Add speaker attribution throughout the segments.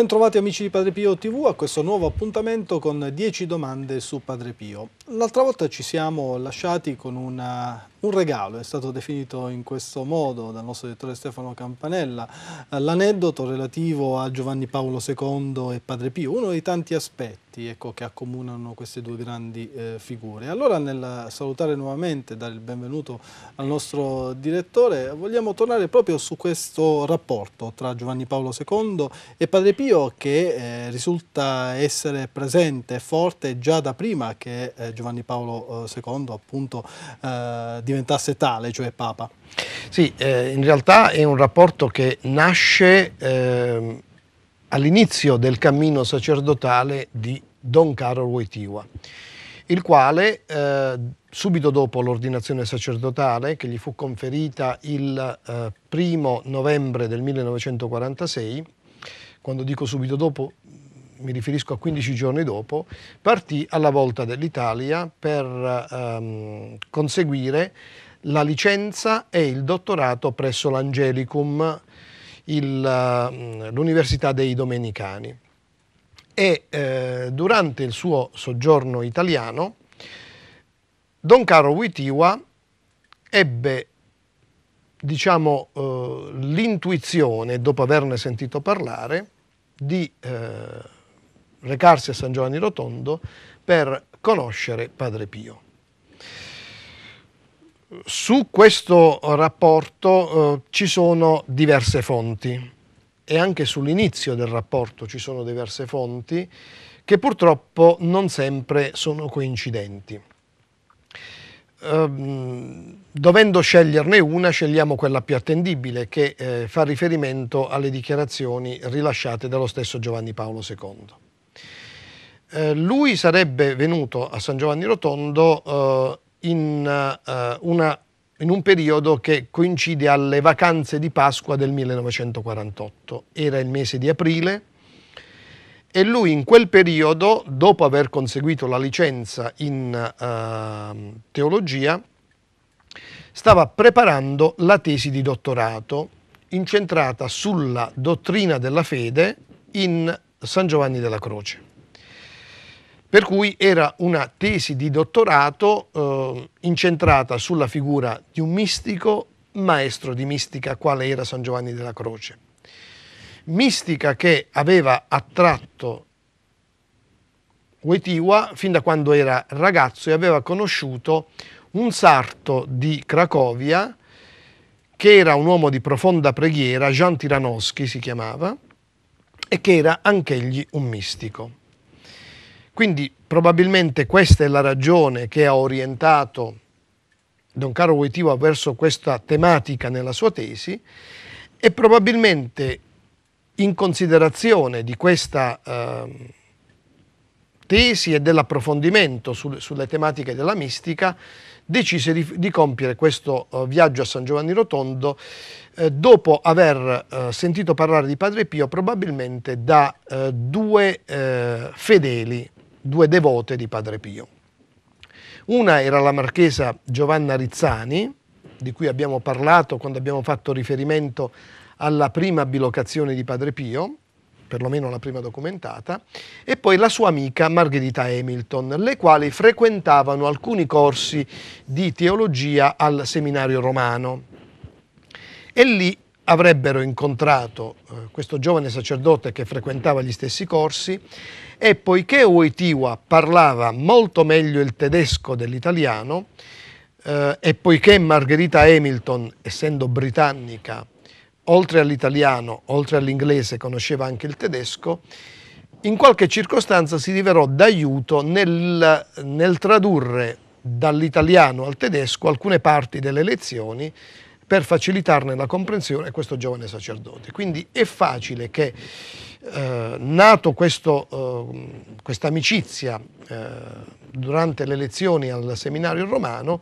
Speaker 1: Bentrovati amici di Padre Pio TV a questo nuovo appuntamento con 10 domande su Padre Pio. L'altra volta ci siamo lasciati con una, un regalo, è stato definito in questo modo dal nostro direttore Stefano Campanella, eh, l'aneddoto relativo a Giovanni Paolo II e Padre Pio, uno dei tanti aspetti ecco, che accomunano queste due grandi eh, figure. Allora nel salutare nuovamente, e dare il benvenuto al nostro direttore, vogliamo tornare proprio su questo rapporto tra Giovanni Paolo II e Padre Pio che eh, risulta essere presente e forte già da prima che eh, Giovanni Paolo II eh, appunto eh,
Speaker 2: diventasse tale, cioè Papa? Sì, eh, in realtà è un rapporto che nasce ehm, all'inizio del cammino sacerdotale di Don Carol Wojtyła, il quale eh, subito dopo l'ordinazione sacerdotale che gli fu conferita il eh, primo novembre del 1946, quando dico subito dopo mi riferisco a 15 giorni dopo, partì alla volta dell'Italia per ehm, conseguire la licenza e il dottorato presso l'Angelicum, ehm, l'Università dei Domenicani. E eh, durante il suo soggiorno italiano, Don Caro Witiwa ebbe diciamo, eh, l'intuizione, dopo averne sentito parlare, di eh, recarsi a San Giovanni Rotondo per conoscere Padre Pio. Su questo rapporto eh, ci sono diverse fonti e anche sull'inizio del rapporto ci sono diverse fonti che purtroppo non sempre sono coincidenti. Ehm, dovendo sceglierne una, scegliamo quella più attendibile che eh, fa riferimento alle dichiarazioni rilasciate dallo stesso Giovanni Paolo II. Eh, lui sarebbe venuto a San Giovanni Rotondo eh, in, eh, una, in, un periodo che coincide alle vacanze di Pasqua del 1948. Era il mese di aprile e lui in quel periodo, dopo aver conseguito la licenza in ehm, teologia, stava preparando la tesi di dottorato incentrata sulla dottrina della fede in San Giovanni della Croce per cui era una tesi di dottorato eh, incentrata sulla figura di un mistico maestro di mistica quale era San Giovanni della Croce. Mistica che aveva attratto Wetiwa fin da quando era ragazzo e aveva conosciuto un sarto di Cracovia che era un uomo di profonda preghiera, Jean Tiranowski si chiamava, e che era anch'egli un mistico. Quindi probabilmente questa è la ragione che ha orientato Don Caro Voitiva verso questa tematica nella sua tesi e probabilmente in considerazione di questa eh, tesi e dell'approfondimento sul, sulle tematiche della mistica decise di, di compiere questo uh, viaggio a San Giovanni Rotondo eh, dopo aver eh, sentito parlare di Padre Pio probabilmente da eh, due eh, fedeli due devote di Padre Pio. Una era la marchesa Giovanna Rizzani, di cui abbiamo parlato quando abbiamo fatto riferimento alla prima bilocazione di Padre Pio, perlomeno la prima documentata, e poi la sua amica Margherita Hamilton, le quali frequentavano alcuni corsi di teologia al seminario romano. E lì avrebbero incontrato eh, questo giovane sacerdote che frequentava gli stessi corsi e poiché Wojtyła parlava molto meglio il tedesco dell'italiano eh, e poiché Margherita Hamilton, essendo britannica, oltre all'italiano, oltre all'inglese, conosceva anche il tedesco, in qualche circostanza si rivelò d'aiuto nel, nel tradurre dall'italiano al tedesco alcune parti delle lezioni per facilitarne la comprensione a questo giovane sacerdote. Quindi è facile che, eh, nato questo, eh, questa amicizia eh, durante le lezioni al seminario romano,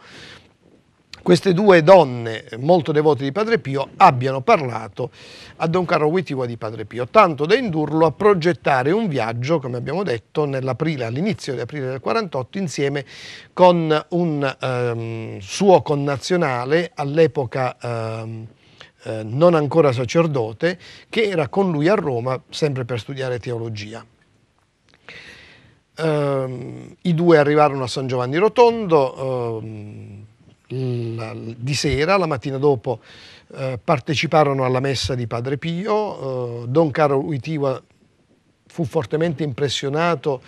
Speaker 2: queste due donne molto devote di Padre Pio abbiano parlato a Don Carlo Wittigua di Padre Pio, tanto da indurlo a progettare un viaggio, come abbiamo detto, all'inizio di aprile del 48 insieme con un ehm, suo connazionale all'epoca ehm, eh, non ancora sacerdote, che era con lui a Roma sempre per studiare teologia. Ehm, I due arrivarono a San Giovanni Rotondo, ehm, di sera, la mattina dopo eh, parteciparono alla messa di Padre Pio, eh, Don Caro Uitiwa fu fortemente impressionato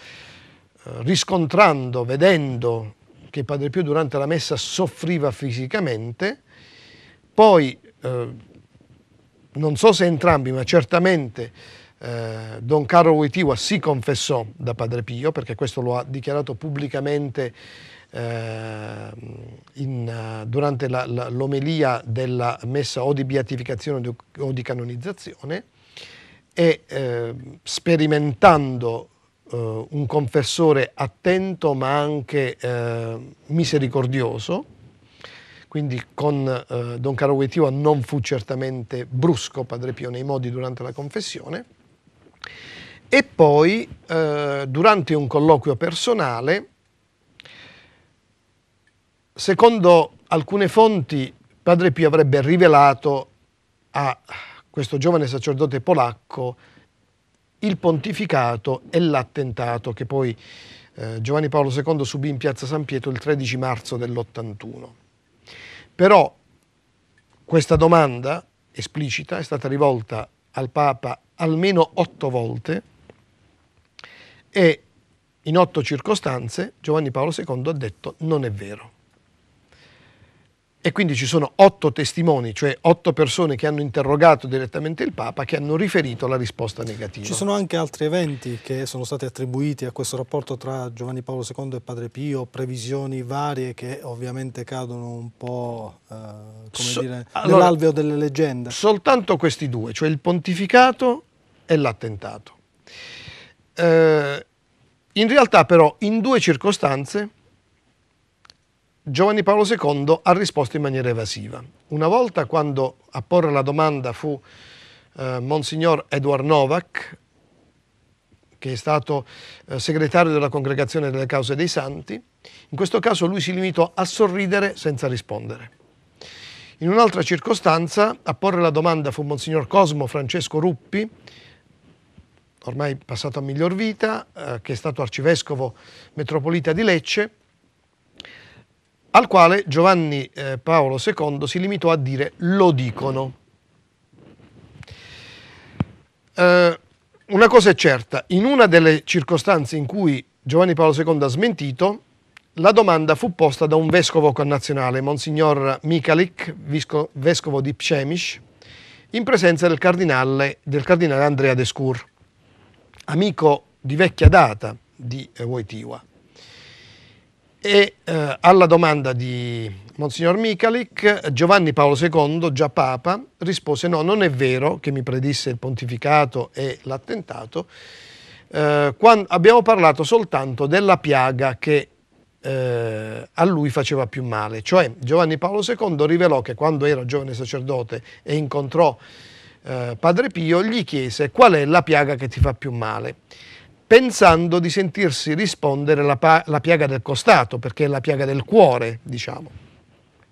Speaker 2: eh, riscontrando, vedendo che Padre Pio durante la messa soffriva fisicamente, poi eh, non so se entrambi, ma certamente eh, Don Caro Uitiwa si confessò da Padre Pio, perché questo lo ha dichiarato pubblicamente Ehm, eh, in, durante l'omelia della messa o di beatificazione o di canonizzazione e eh, sperimentando eh, un confessore attento ma anche ehm, misericordioso, quindi con eh, Don Caro Guetiva non fu certamente brusco Padre Pio nei modi durante la confessione, e poi eh, durante un colloquio personale Secondo alcune fonti, Padre Pio avrebbe rivelato a questo giovane sacerdote polacco il pontificato e l'attentato che poi eh, Giovanni Paolo II subì in piazza San Pietro il 13 marzo dell'81. Però questa domanda esplicita è stata rivolta al Papa almeno otto volte e in otto circostanze Giovanni Paolo II ha detto non è vero. E quindi ci sono otto testimoni, cioè otto persone che hanno interrogato direttamente il Papa che hanno riferito la risposta negativa. Ci sono anche altri eventi che sono stati attribuiti
Speaker 1: a questo rapporto tra Giovanni Paolo II e Padre Pio, previsioni varie che ovviamente cadono un
Speaker 2: po' eh, so, dire, allora, delle leggende. Soltanto questi due, cioè il pontificato e l'attentato. Eh, in realtà però in due circostanze Giovanni Paolo II ha risposto in maniera evasiva. Una volta quando a porre la domanda fu eh, Monsignor Edward Novak, che è stato eh, segretario della Congregazione delle Cause dei Santi, in questo caso lui si limitò a sorridere senza rispondere. In un'altra circostanza a porre la domanda fu Monsignor Cosmo Francesco Ruppi, ormai passato a miglior vita, eh, che è stato arcivescovo metropolita di Lecce, al quale Giovanni eh, Paolo II si limitò a dire lo dicono. Eh, una cosa è certa, in una delle circostanze in cui Giovanni Paolo II ha smentito, la domanda fu posta da un vescovo connazionale, Monsignor Michalik, vescovo di Psemish, in presenza del cardinale, del cardinale Andrea Descour, amico di vecchia data di eh, Wojtyła. E eh, alla domanda di Monsignor Michalik, Giovanni Paolo II, già Papa, rispose no, non è vero che mi predisse il pontificato e l'attentato, eh, abbiamo parlato soltanto della piaga che eh, a lui faceva più male, cioè Giovanni Paolo II rivelò che quando era giovane sacerdote e incontrò eh, Padre Pio, gli chiese qual è la piaga che ti fa più male pensando di sentirsi rispondere la, la, piaga del costato, perché è la piaga del cuore, diciamo.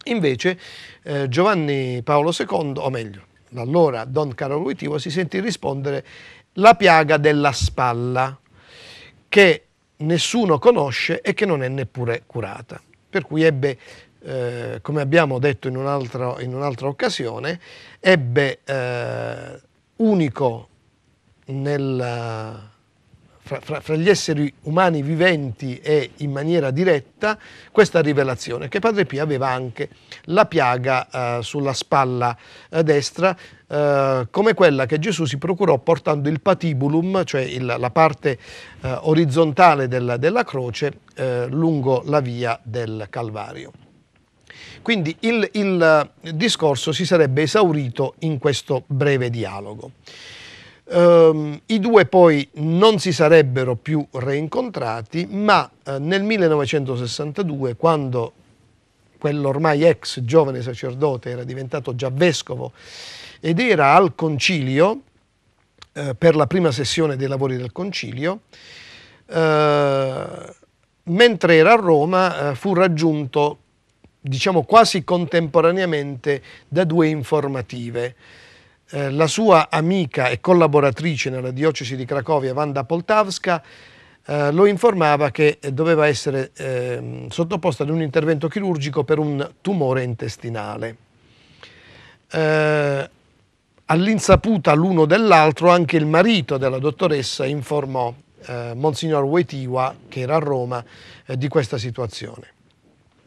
Speaker 2: Invece eh, Giovanni Paolo II, o meglio, allora Don Carlo Guitivo, si sentì rispondere la piaga della spalla, che nessuno conosce e che non è neppure curata. Per cui ebbe eh, come abbiamo detto in un'altra, un occasione, ebbe eh, unico nel, fra, fra, fra, gli esseri umani viventi e in maniera diretta questa rivelazione, che Padre Pio aveva anche la piaga eh, sulla spalla eh, destra, eh, come quella che Gesù si procurò portando il patibulum, cioè il, la parte eh, orizzontale della, della croce, eh, lungo la via del Calvario. Quindi il, il eh, discorso si sarebbe esaurito in questo breve dialogo. Um, I due poi non si sarebbero più reincontrati, ma eh, nel 1962, quando quell'ormai ex giovane sacerdote era diventato già vescovo ed era al concilio, eh, per la prima sessione dei lavori del concilio, eh, mentre era a Roma eh, fu raggiunto diciamo quasi contemporaneamente da due informative. Eh, la sua amica e collaboratrice nella diocesi di Cracovia, Wanda Poltavska, eh, lo informava che doveva essere eh, sottoposta ad un intervento chirurgico per un tumore intestinale. Eh, all'insaputa l'uno dell'altro, anche il marito della dottoressa informò Monsignor Wetiwa, che era a Roma, di questa situazione.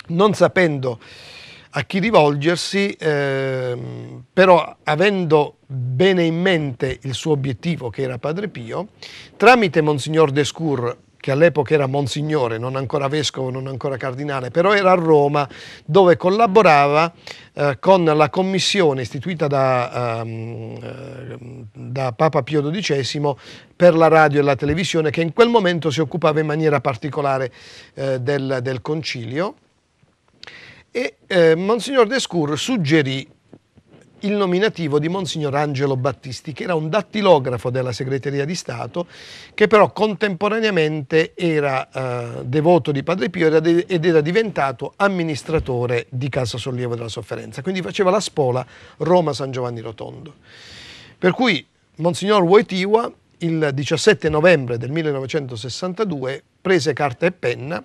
Speaker 2: Non sapendo eh, a chi rivolgersi, ehm, però avendo bene in mente il suo obiettivo che era Padre Pio, tramite Monsignor Descour che all'epoca era monsignore, non ancora vescovo, non ancora cardinale, però era a Roma dove collaborava eh, con la commissione istituita da, um, da, Papa Pio XII per la radio e la televisione che in quel momento si occupava in maniera particolare eh, del, del concilio e eh, Monsignor Descour suggerì il nominativo di Monsignor Angelo Battisti, che era un dattilografo della Segreteria di Stato, che però contemporaneamente era eh, devoto di Padre Pio ed era diventato amministratore di Casa Sollievo della Sofferenza, quindi faceva la spola Roma-San Giovanni Rotondo. Per cui Monsignor Wojtyła il 17 novembre del 1962 prese carta e penna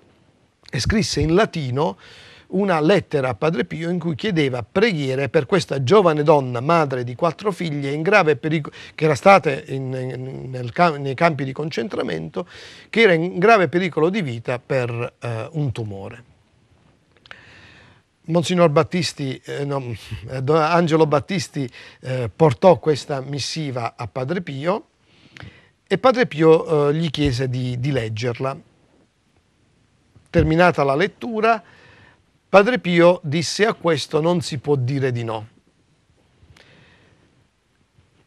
Speaker 2: e scrisse in latino una lettera a Padre Pio in cui chiedeva preghiere per questa giovane donna, madre di quattro figlie, in grave pericolo, che era stata in, in, nel, nei campi di concentramento, che era in grave pericolo di vita per eh, un tumore. Monsignor Battisti, eh, no, eh, Angelo Battisti eh, portò questa missiva a Padre Pio e Padre Pio eh, gli chiese di, di leggerla. Terminata la lettura, Padre Pio disse a questo non si può dire di no.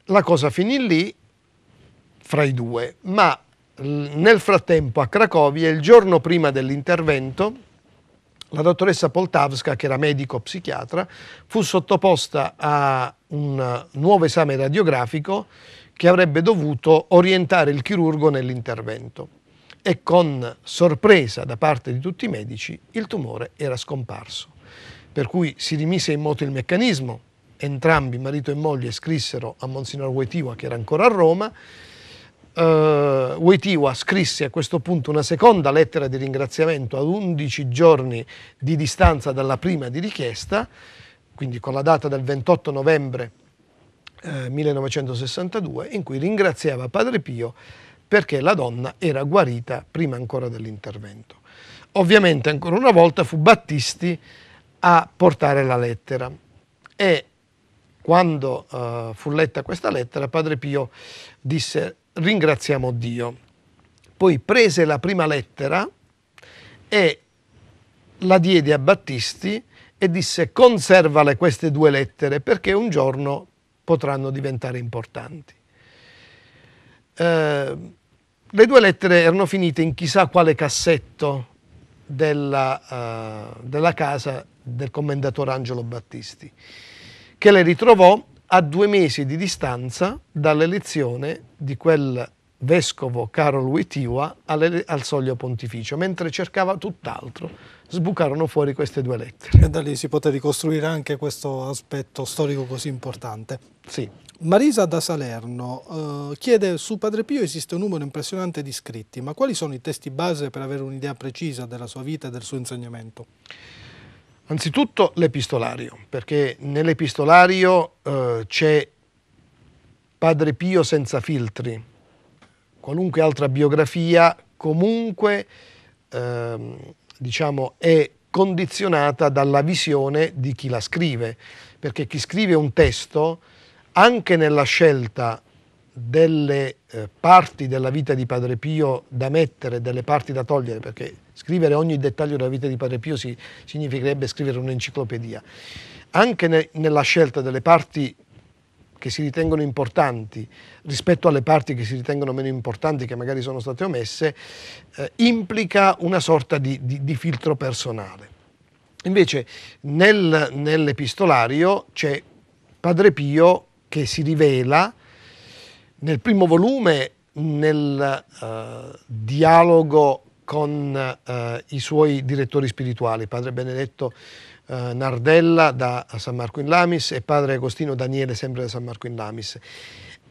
Speaker 2: La cosa finì lì fra i due, ma nel frattempo a Cracovia, il giorno prima dell'intervento, la dottoressa Poltavska, che era medico psichiatra, fu sottoposta a un nuovo esame radiografico che avrebbe dovuto orientare il chirurgo nell'intervento e con sorpresa da parte di tutti i medici il tumore era scomparso. Per cui si rimise in moto il meccanismo, entrambi, marito e moglie, scrissero a Monsignor Wojtyła che era ancora a Roma, Uh, eh, Wojtyła scrisse a questo punto una seconda lettera di ringraziamento ad 11 giorni di distanza dalla prima di richiesta, quindi con la data del 28 novembre eh, 1962, in cui ringraziava Padre Pio perché la donna era guarita prima ancora dell'intervento. Ovviamente ancora una volta fu Battisti a portare la lettera e quando uh, fu letta questa lettera Padre Pio disse ringraziamo Dio. Poi prese la prima lettera e la diede a Battisti e disse conservale queste due lettere perché un giorno potranno diventare importanti. Eh, le due lettere erano finite in chissà quale cassetto della, uh, della casa del commendatore Angelo Battisti, che le ritrovò a due mesi di distanza dall'elezione di quel vescovo Carol Witiwa al, al soglio pontificio, mentre cercava tutt'altro, sbucarono fuori queste due lettere. E da lì si poté ricostruire
Speaker 1: anche questo aspetto storico così importante. Sì. Marisa da Salerno eh, chiede su Padre Pio esiste un numero impressionante di scritti, ma quali sono i testi base per avere
Speaker 2: un'idea precisa della sua vita e del suo insegnamento? Anzitutto l'epistolario, perché nell'epistolario eh, c'è Padre Pio senza filtri. Qualunque altra biografia comunque eh, diciamo, è condizionata dalla visione di chi la scrive, perché chi scrive un testo anche nella scelta delle eh, parti della vita di Padre Pio da mettere, delle parti da togliere, perché scrivere ogni dettaglio della vita di Padre Pio si, significherebbe scrivere un'enciclopedia. Anche ne, nella scelta delle parti che si ritengono importanti rispetto alle parti che si ritengono meno importanti, che magari sono state omesse, eh, implica una sorta di, di, di filtro personale. Invece nel, nell'epistolario c'è Padre Pio che si rivela nel primo volume nel eh, dialogo con eh, i suoi direttori spirituali, padre Benedetto eh, Nardella da San Marco in Lamis e padre Agostino Daniele sempre da San Marco in Lamis.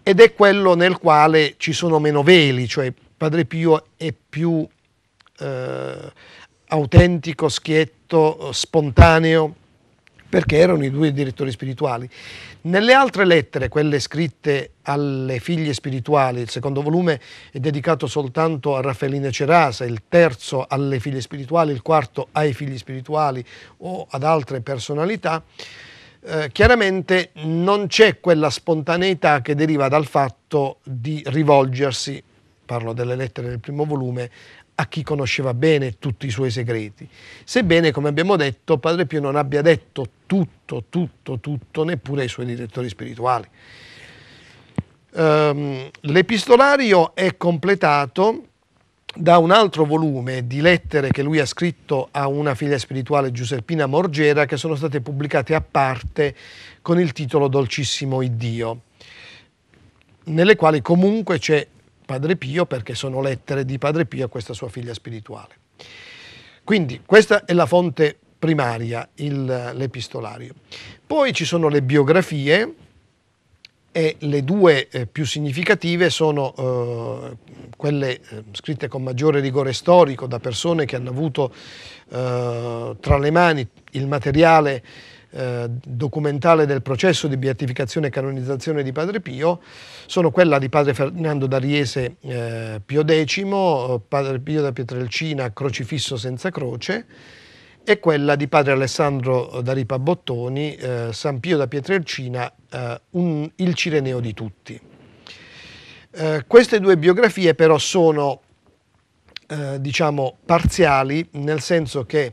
Speaker 2: Ed è quello nel quale ci sono meno veli, cioè padre Pio è più eh, autentico, schietto, spontaneo, perché erano i due direttori spirituali. Nelle altre lettere, quelle scritte alle figlie spirituali, il secondo volume è dedicato soltanto a Raffaellina Cerasa, il terzo alle figlie spirituali, il quarto ai figli spirituali o ad altre personalità, eh, chiaramente non c'è quella spontaneità che deriva dal fatto di rivolgersi, parlo delle lettere del primo volume, a chi conosceva bene tutti i suoi segreti. Sebbene, come abbiamo detto, Padre Pio non abbia detto tutto, tutto, tutto, neppure ai suoi direttori spirituali. Um, l'epistolario è completato da un altro volume di lettere che lui ha scritto a una figlia spirituale Giuseppina Morgera che sono state pubblicate a parte con il titolo Dolcissimo Iddio, nelle quali comunque c'è Padre Pio perché sono lettere di Padre Pio a questa sua figlia spirituale. Quindi questa è la fonte primaria, l'epistolario. Poi ci sono le biografie e le due eh, più significative sono eh, quelle eh, scritte con maggiore rigore storico da persone che hanno avuto eh, tra le mani il materiale eh, documentale del processo di beatificazione e canonizzazione di Padre Pio sono quella di Padre Fernando d'Ariese eh, Pio X, eh, Padre Pio da Pietrelcina Crocifisso senza croce e quella di Padre Alessandro da Ripa Bottoni, eh, San Pio da Pietrelcina, eh, un, Il Cireneo di tutti. queste due biografie però sono diciamo parziali nel senso che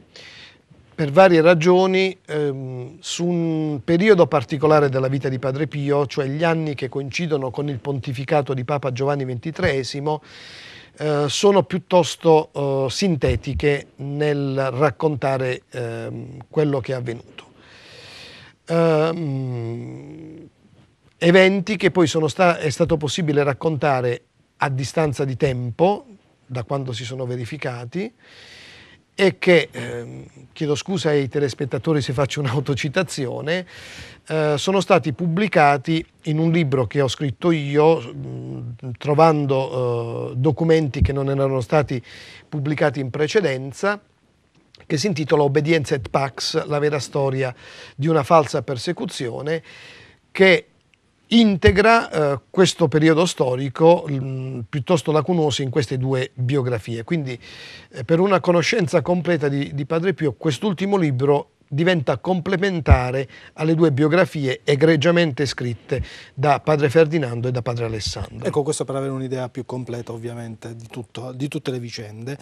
Speaker 2: per varie ragioni ehm, su un periodo particolare della vita di Padre Pio, cioè gli anni che coincidono con il pontificato di Papa Giovanni XXIII, eh, sono piuttosto eh, sintetiche nel raccontare ehm, quello che è avvenuto. Ehm, eventi che poi sta è stato possibile raccontare a distanza di tempo, da quando si sono verificati, e che, ehm, chiedo scusa ai telespettatori se faccio un'autocitazione, eh, sono stati pubblicati in un libro che ho scritto io, mh, mm, trovando eh, documenti che non erano stati pubblicati in precedenza, che si intitola Obedienza et Pax, la vera storia di una falsa persecuzione, che integra eh, questo periodo storico mh, piuttosto lacunoso in queste due biografie. Quindi eh, per una conoscenza completa di, di Padre Pio quest'ultimo libro diventa complementare alle due biografie egregiamente scritte da padre Ferdinando e da padre Alessandro.
Speaker 1: Ecco, questo per avere un'idea più completa ovviamente di, tutto, di tutte le vicende.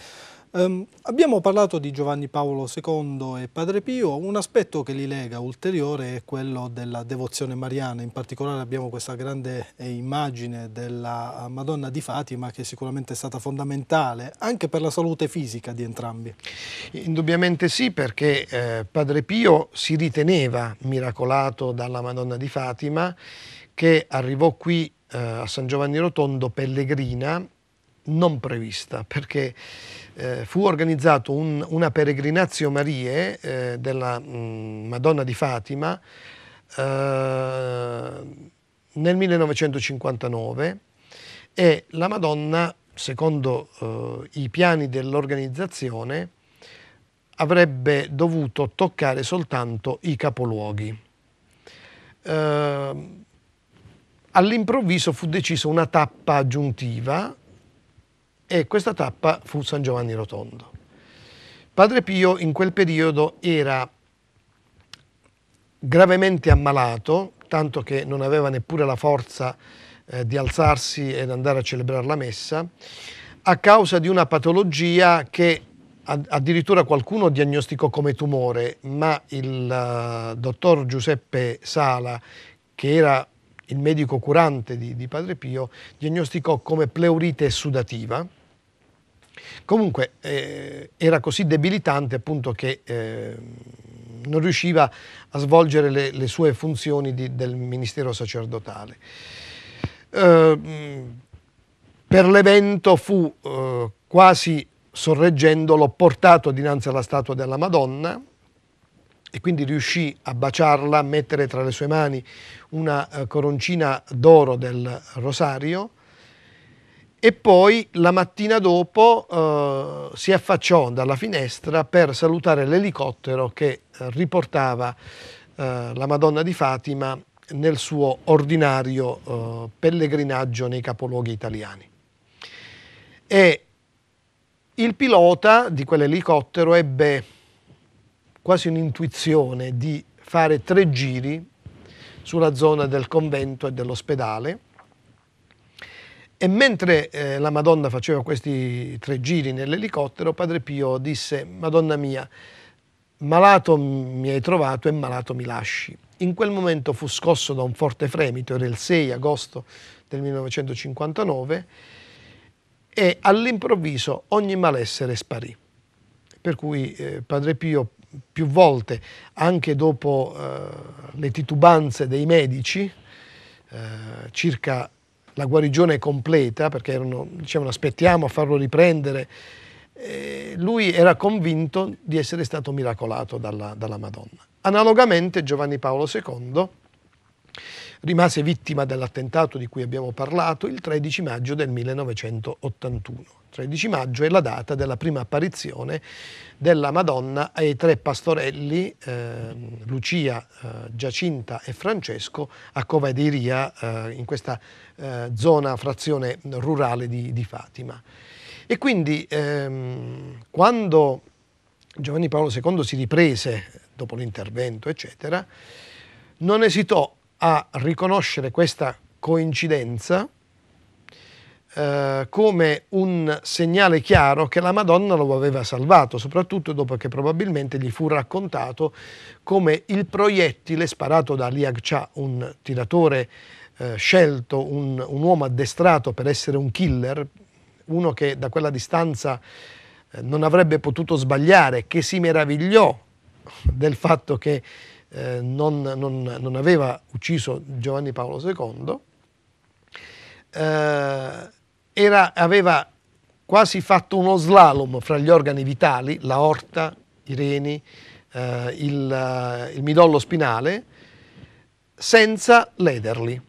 Speaker 1: Um, abbiamo parlato di Giovanni Paolo II e Padre Pio, un aspetto che li lega ulteriore è quello della devozione mariana, in particolare abbiamo questa grande eh, immagine della eh, Madonna di Fatima che sicuramente è stata fondamentale anche per la salute fisica
Speaker 2: di entrambi. Indubbiamente sì perché eh, Padre Pio si riteneva miracolato dalla Madonna di Fatima che arrivò qui eh, a San Giovanni Rotondo pellegrina non prevista perché eh, fu organizzata un, una peregrinazio Marie eh, della mh, mm, Madonna di Fatima eh, nel 1959 e la Madonna, secondo eh, i piani dell'organizzazione, avrebbe dovuto toccare soltanto i capoluoghi. Eh, all'improvviso fu decisa una tappa aggiuntiva e questa tappa fu San Giovanni Rotondo. Padre Pio in quel periodo era gravemente ammalato, tanto che non aveva neppure la forza eh, di alzarsi ed andare a celebrare la messa, a causa di una patologia che addirittura qualcuno diagnosticò come tumore, ma il uh, dottor Giuseppe Sala, che era il medico curante di, di Padre Pio diagnosticò come pleurite sudativa. Comunque eh, era così debilitante appunto che eh, non riusciva a svolgere le, le sue funzioni di, del ministero sacerdotale. Eh, per l'evento fu eh, quasi sorreggendolo portato dinanzi alla statua della Madonna e quindi riuscì a baciarla, a mettere tra le sue mani una eh, coroncina d'oro del rosario e poi la mattina dopo eh, si affacciò dalla finestra per salutare l'elicottero che eh, riportava eh, la Madonna di Fatima nel suo ordinario eh, pellegrinaggio nei capoluoghi italiani. E il pilota di quell'elicottero ebbe quasi un'intuizione di fare tre giri sulla zona del convento e dell'ospedale e mentre eh, la Madonna faceva questi tre giri nell'elicottero, Padre Pio disse, Madonna mia, malato mi hai trovato e malato mi lasci. In quel momento fu scosso da un forte fremito, era il 6 agosto del 1959, e all'improvviso ogni malessere sparì. Per cui eh, Padre Pio più volte, anche dopo eh, le titubanze dei medici, eh, circa la guarigione completa, perché erano, dicevano aspettiamo a farlo riprendere, eh, lui era convinto di essere stato miracolato dalla, dalla Madonna. Analogamente Giovanni Paolo II rimase vittima dell'attentato di cui abbiamo parlato il 13 maggio del 1981. 13 maggio è la data della prima apparizione della Madonna ai tre pastorelli eh, Lucia, eh, Giacinta e Francesco a Cova di Ria eh, in questa eh, zona, frazione rurale di, di Fatima. E quindi ehm, quando Giovanni Paolo II si riprese dopo l'intervento, eccetera, non esitò a riconoscere questa coincidenza eh, come un segnale chiaro che la Madonna lo aveva salvato, soprattutto dopo che probabilmente gli fu raccontato come il proiettile sparato da Liag Cha, un tiratore eh, scelto, un, un, uomo addestrato per essere un killer, uno che da quella distanza eh, non avrebbe potuto sbagliare, che si meravigliò del fatto che eh, non, non, non, aveva ucciso Giovanni Paolo II era, aveva quasi fatto uno slalom fra gli organi vitali, la orta, i reni, eh, il, eh, il midollo spinale, senza lederli.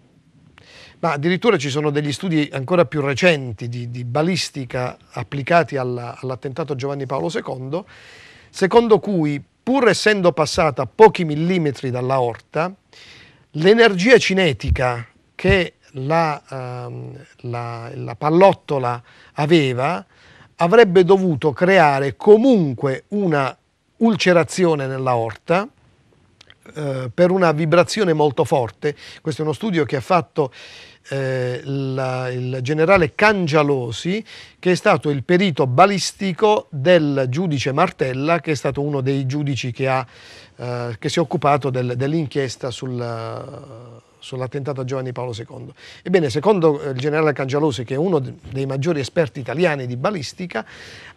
Speaker 2: Ma addirittura ci sono degli studi ancora più recenti di, di balistica applicati alla, all'attentato Giovanni Paolo II, secondo cui pur essendo passata pochi millimetri dalla orta, l'energia cinetica che la, ehm, la, la pallottola aveva, avrebbe dovuto creare comunque una ulcerazione nella orta eh, per una vibrazione molto forte. Questo è uno studio che ha fatto eh, la, il generale Cangialosi, che è stato il perito balistico del giudice Martella, che è stato uno dei giudici che, ha, eh, che si è occupato del, dell'inchiesta sul, sull'attentato a Giovanni Paolo II. Ebbene, secondo eh, il generale Cangialosi, che è uno dei maggiori esperti italiani di balistica,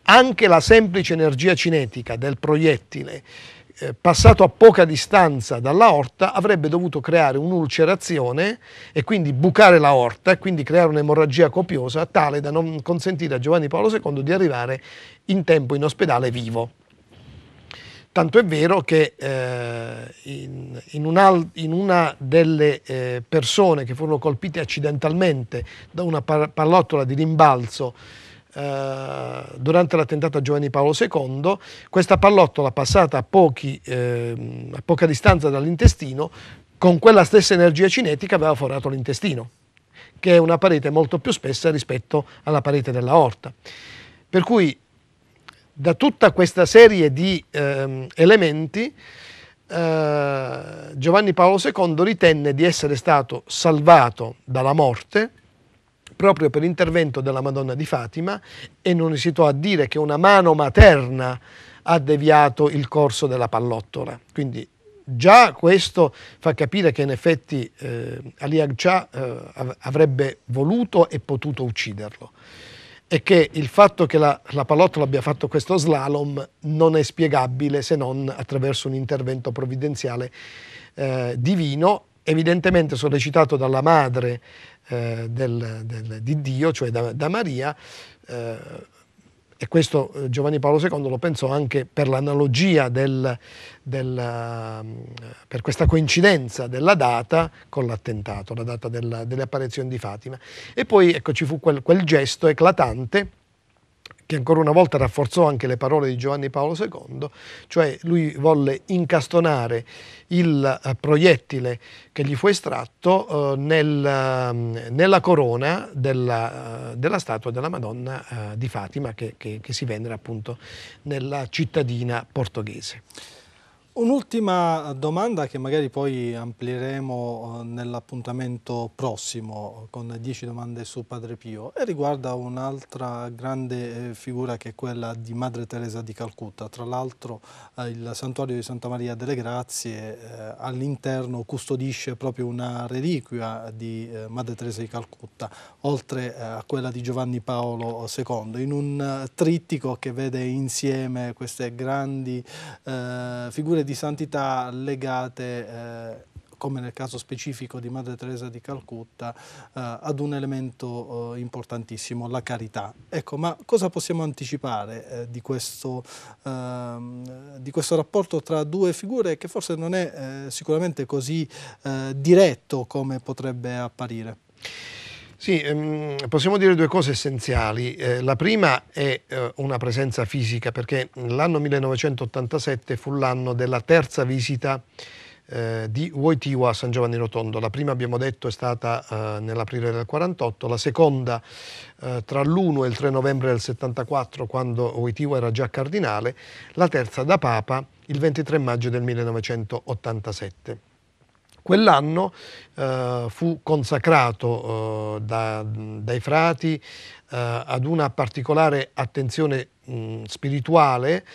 Speaker 2: anche la semplice energia cinetica del proiettile eh, passato a poca distanza dalla orta avrebbe dovuto creare un'ulcerazione e quindi bucare la orta e quindi creare un'emorragia copiosa tale da non consentire a Giovanni Paolo II di arrivare in tempo in ospedale vivo. Tanto è vero che eh, in, in, una, in, una, delle eh, persone che furono colpite accidentalmente da una pallottola di rimbalzo eh, durante l'attentato a Giovanni Paolo II, questa pallottola passata a, pochi, eh, a poca distanza dall'intestino, con quella stessa energia cinetica aveva forato l'intestino, che è una parete molto più spessa rispetto alla parete dell'aorta. Per cui da tutta questa serie di ehm, eh, elementi Giovanni Paolo II ritenne di essere stato salvato dalla morte proprio per intervento della Madonna di Fatima e non esitò a dire che una mano materna ha deviato il corso della pallottola. Quindi già questo fa capire che in effetti eh, Ali Agca eh, avrebbe voluto e potuto ucciderlo e che il fatto che la, la pallottola abbia fatto questo slalom non è spiegabile se non attraverso un intervento provvidenziale eh, divino, evidentemente sollecitato dalla madre eh, del, del, di Dio, cioè da, da Maria, eh, e questo eh, Giovanni Paolo II lo pensò anche per l'analogia del, del, eh, per questa coincidenza della data con l'attentato, la data della, delle apparizioni di Fatima. E poi ecco, ci fu quel, quel gesto eclatante che ancora una volta rafforzò anche le parole di Giovanni Paolo II, cioè lui volle incastonare il eh, proiettile che gli fu estratto eh, nel, mm, nella corona della, eh, della, statua della Madonna eh, di Fatima che, che, che si venera appunto nella cittadina portoghese. Un'ultima domanda che magari
Speaker 1: poi amplieremo eh, nell'appuntamento prossimo con 10 domande su Padre Pio e riguarda un'altra grande eh, figura che è quella di Madre Teresa di Calcutta, tra l'altro eh, il santuario di Santa Maria delle Grazie all'interno custodisce proprio una reliquia di Madre Teresa di Calcutta, oltre a quella di Giovanni Paolo II, in un trittico che vede insieme queste grandi figure di di santità legate eh, come nel caso specifico di Madre Teresa di Calcutta, eh, ad un elemento eh, importantissimo, la carità. Ecco, ma cosa possiamo anticipare eh, di, questo, ehm, di, questo, rapporto tra due figure che forse non è eh, sicuramente
Speaker 2: così eh, diretto come potrebbe apparire? Sì, ehm, possiamo dire due cose essenziali. Eh, la prima è eh, una presenza fisica, perché l'anno 1987 fu l'anno della terza visita eh, di Wojtyła a San Giovanni Rotondo. La prima, abbiamo detto, è stata eh, nell'aprile del 48, la seconda eh, tra l'1 e il 3 novembre del 74, quando Wojtyła era già cardinale, la terza da Papa il 23 maggio del 1987. Quell'anno eh, fu consacrato eh, da, dai frati eh, ad una particolare attenzione mh, spirituale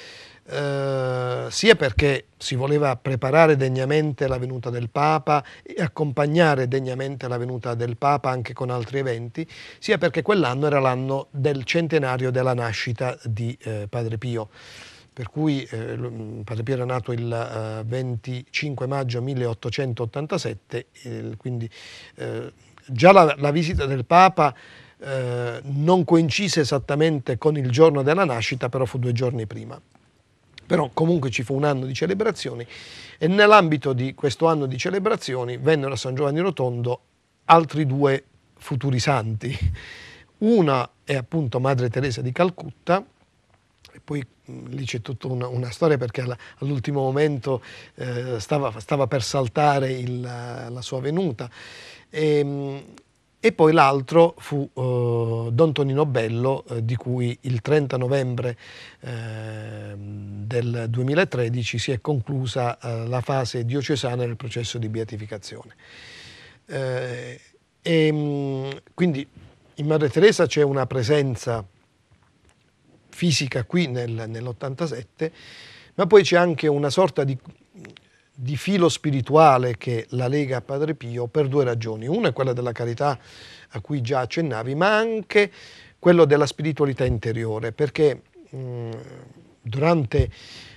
Speaker 2: eh, sia perché si voleva preparare degnamente la venuta del Papa e accompagnare degnamente la venuta del Papa anche con altri eventi, sia perché quell'anno era l'anno del centenario della nascita di eh, Padre Pio per cui eh, mm, Padre Piero è nato il uh, eh, 25 maggio 1887, eh, quindi eh, già la, la, visita del Papa eh, non coincise esattamente con il giorno della nascita, però fu due giorni prima. Però comunque ci fu un anno di celebrazioni e nell'ambito di questo anno di celebrazioni vennero a San Giovanni Rotondo altri due futuri santi. Una è appunto Madre Teresa di Calcutta, poi mm, lì c'è tutta una, una, storia perché all'ultimo momento eh, stava, stava, per saltare il, la sua venuta. E, ehm, e poi l'altro fu eh, Don Tonino Bello, eh, di cui il 30 novembre eh, del 2013 si è conclusa eh, la fase diocesana del processo di beatificazione. E, eh, ehm, quindi in Madre Teresa c'è una presenza fisica qui nel, nell'87, ma poi c'è anche una sorta di, di, filo spirituale che la lega a Padre Pio per due ragioni. Una è quella della carità a cui già accennavi, ma anche quello della spiritualità interiore, perché mh, durante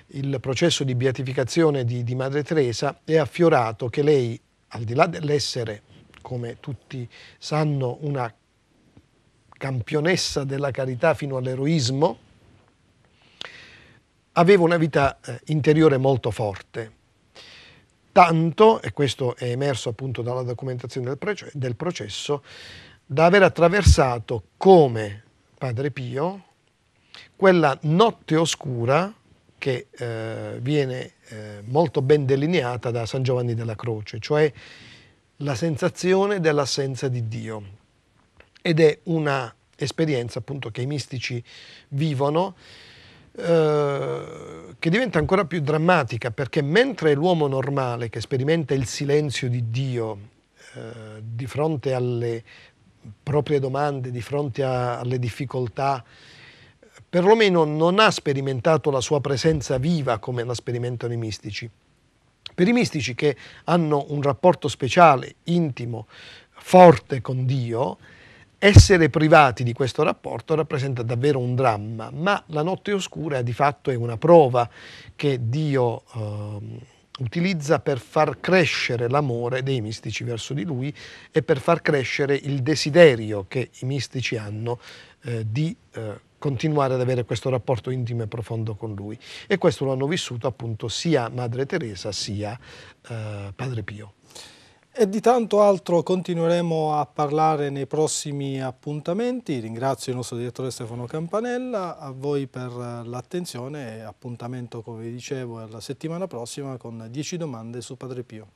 Speaker 2: il processo di beatificazione di, di Madre Teresa è affiorato che lei, al di là dell'essere, come tutti sanno, una campionessa della carità fino all'eroismo, aveva una vita eh, interiore molto forte, tanto, e questo è emerso appunto dalla documentazione del, processo, da aver attraversato come Padre Pio quella notte oscura che eh, viene eh, molto ben delineata da San Giovanni della Croce, cioè la sensazione dell'assenza di Dio. Ed è una esperienza appunto che i mistici vivono eh, che diventa ancora più drammatica perché mentre l'uomo normale che sperimenta il silenzio di Dio eh, di fronte alle proprie domande, di fronte a, alle difficoltà, perlomeno non ha sperimentato la sua presenza viva come la sperimentano i mistici. Per i mistici che hanno un rapporto speciale, intimo, forte con Dio, essere privati di questo rapporto rappresenta davvero un dramma, ma la notte oscura di fatto è una prova che Dio eh, utilizza per far crescere l'amore dei mistici verso di lui e per far crescere il desiderio che i mistici hanno eh, di eh, continuare ad avere questo rapporto intimo e profondo con lui. E questo lo hanno vissuto appunto sia Madre Teresa sia eh, Padre Pio. E di tanto altro continueremo a parlare nei prossimi
Speaker 1: appuntamenti. Ringrazio il nostro direttore Stefano Campanella, a voi per l'attenzione e appuntamento, come vi dicevo, alla settimana prossima con 10 domande su Padre Pio.